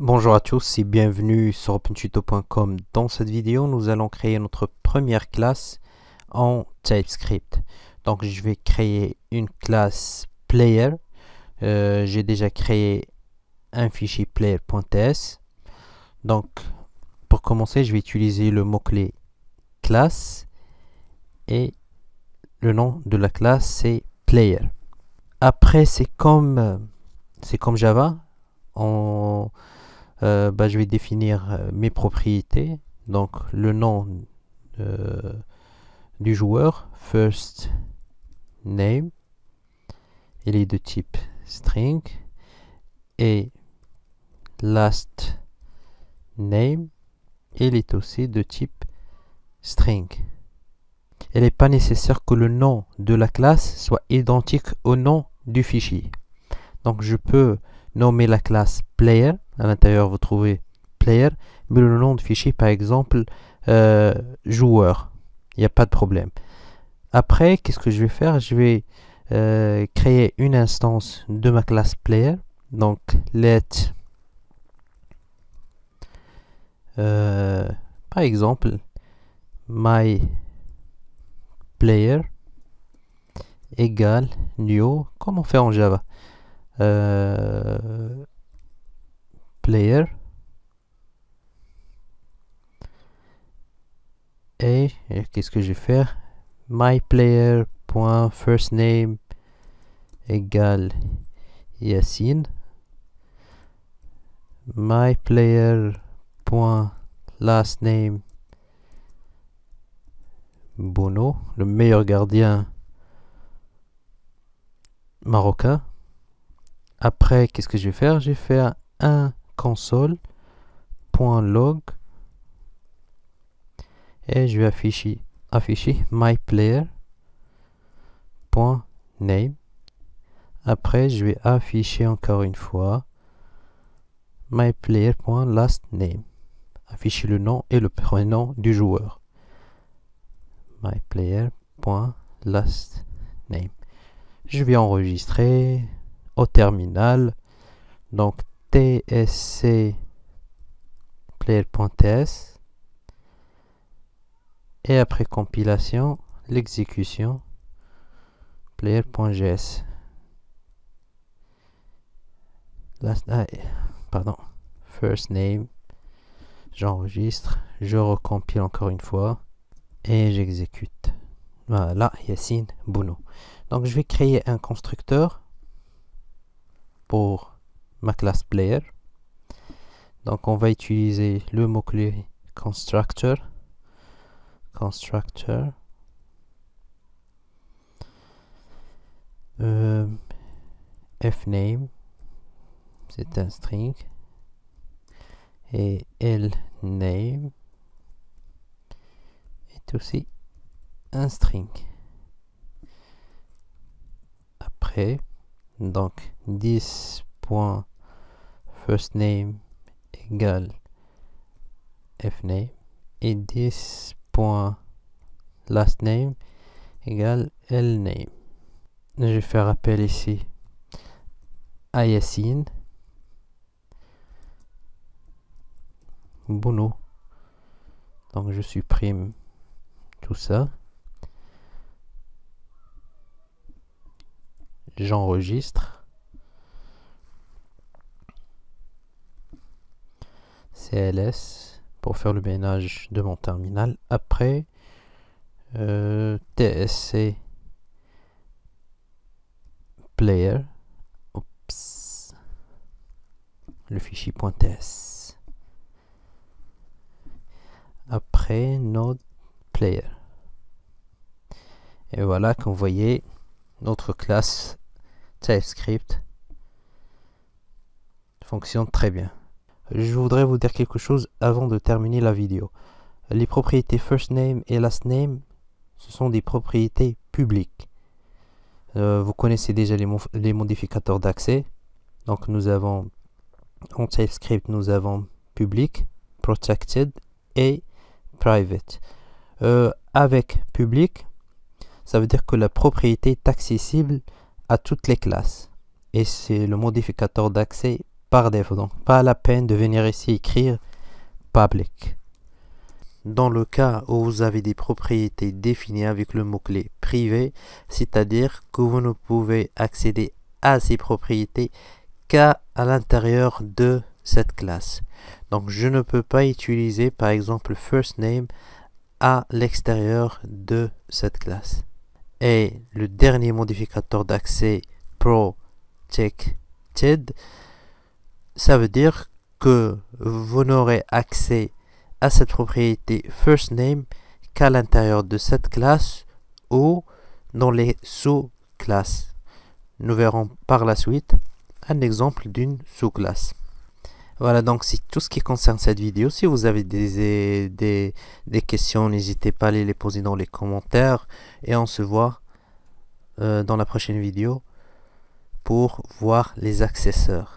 Bonjour à tous et bienvenue sur OpenTuto.com. Dans cette vidéo, nous allons créer notre première classe en TypeScript. Donc, je vais créer une classe Player. Euh, j'ai déjà créé un fichier player.ts. Donc, pour commencer, je vais utiliser le mot-clé classe et le nom de la classe c'est Player. Après, c'est comme c'est comme Java. Euh, bah, je vais définir euh, mes propriétés, donc le nom euh, du joueur, first name, il est de type string, et last name, il est aussi de type string. Il n'est pas nécessaire que le nom de la classe soit identique au nom du fichier. Donc je peux nommez la classe player. À l'intérieur, vous trouvez player, mais le nom de fichier, par exemple, euh, joueur. Il n'y a pas de problème. Après, qu'est-ce que je vais faire Je vais euh, créer une instance de ma classe player. Donc, let, euh, par exemple, my player égale new, Comment on fait en Java. Euh, player et, qu'est-ce que je vais faire my player point first name égale Yacine my player point last name Bono le meilleur gardien marocain après, qu'est-ce que je vais faire Je vais faire un console.log et je vais afficher, afficher myplayer.name. Après, je vais afficher encore une fois myplayer.lastname. Afficher le nom et le prénom du joueur. myplayer.lastname. Je vais enregistrer au terminal. Donc tsc player.ts et après compilation, l'exécution player.js. Ah, pardon, first name, j'enregistre, je recompile encore une fois et j'exécute. Voilà, Yassine Bounou Donc je vais créer un constructeur pour ma classe player. Donc on va utiliser le mot-clé constructor. Constructor. Euh, fname, c'est un string. Et lname est aussi un string. Après, donc 10 first name égale fname et 10 point last name égale lname je vais faire appel ici à Yassine Bono donc je supprime tout ça j'enregistre. CLS pour faire le ménage de mon terminal. Après, euh, TSC player. Le fichier .ts. Après, node player. Et voilà, comme vous voyez, notre classe TypeScript fonctionne très bien. Je voudrais vous dire quelque chose avant de terminer la vidéo. Les propriétés first name et last name, ce sont des propriétés publiques. Euh, vous connaissez déjà les, modificateurs d'accès. Donc nous avons en TypeScript, nous avons public, protected et private. Euh, avec public, ça veut dire que la propriété est accessible à toutes les classes. Et c'est le modificateur d'accès par défaut. Donc pas la peine de venir ici écrire public. Dans le cas où vous avez des propriétés définies avec le mot-clé privé, c'est-à-dire que vous ne pouvez accéder à ces propriétés qu'à l'intérieur de cette classe. Donc je ne peux pas utiliser par exemple first name à l'extérieur de cette classe et le dernier modificateur d'accès protected, ça veut dire que vous n'aurez accès à cette propriété first name qu'à l'intérieur de cette classe ou dans les sous-classes. Nous verrons par la suite un exemple d'une sous-classe. Voilà, donc c'est tout ce qui concerne cette vidéo. Si vous avez des, des, questions, n'hésitez pas à les, poser dans les commentaires. Et on se voit euh, dans la prochaine vidéo pour voir les accessoires.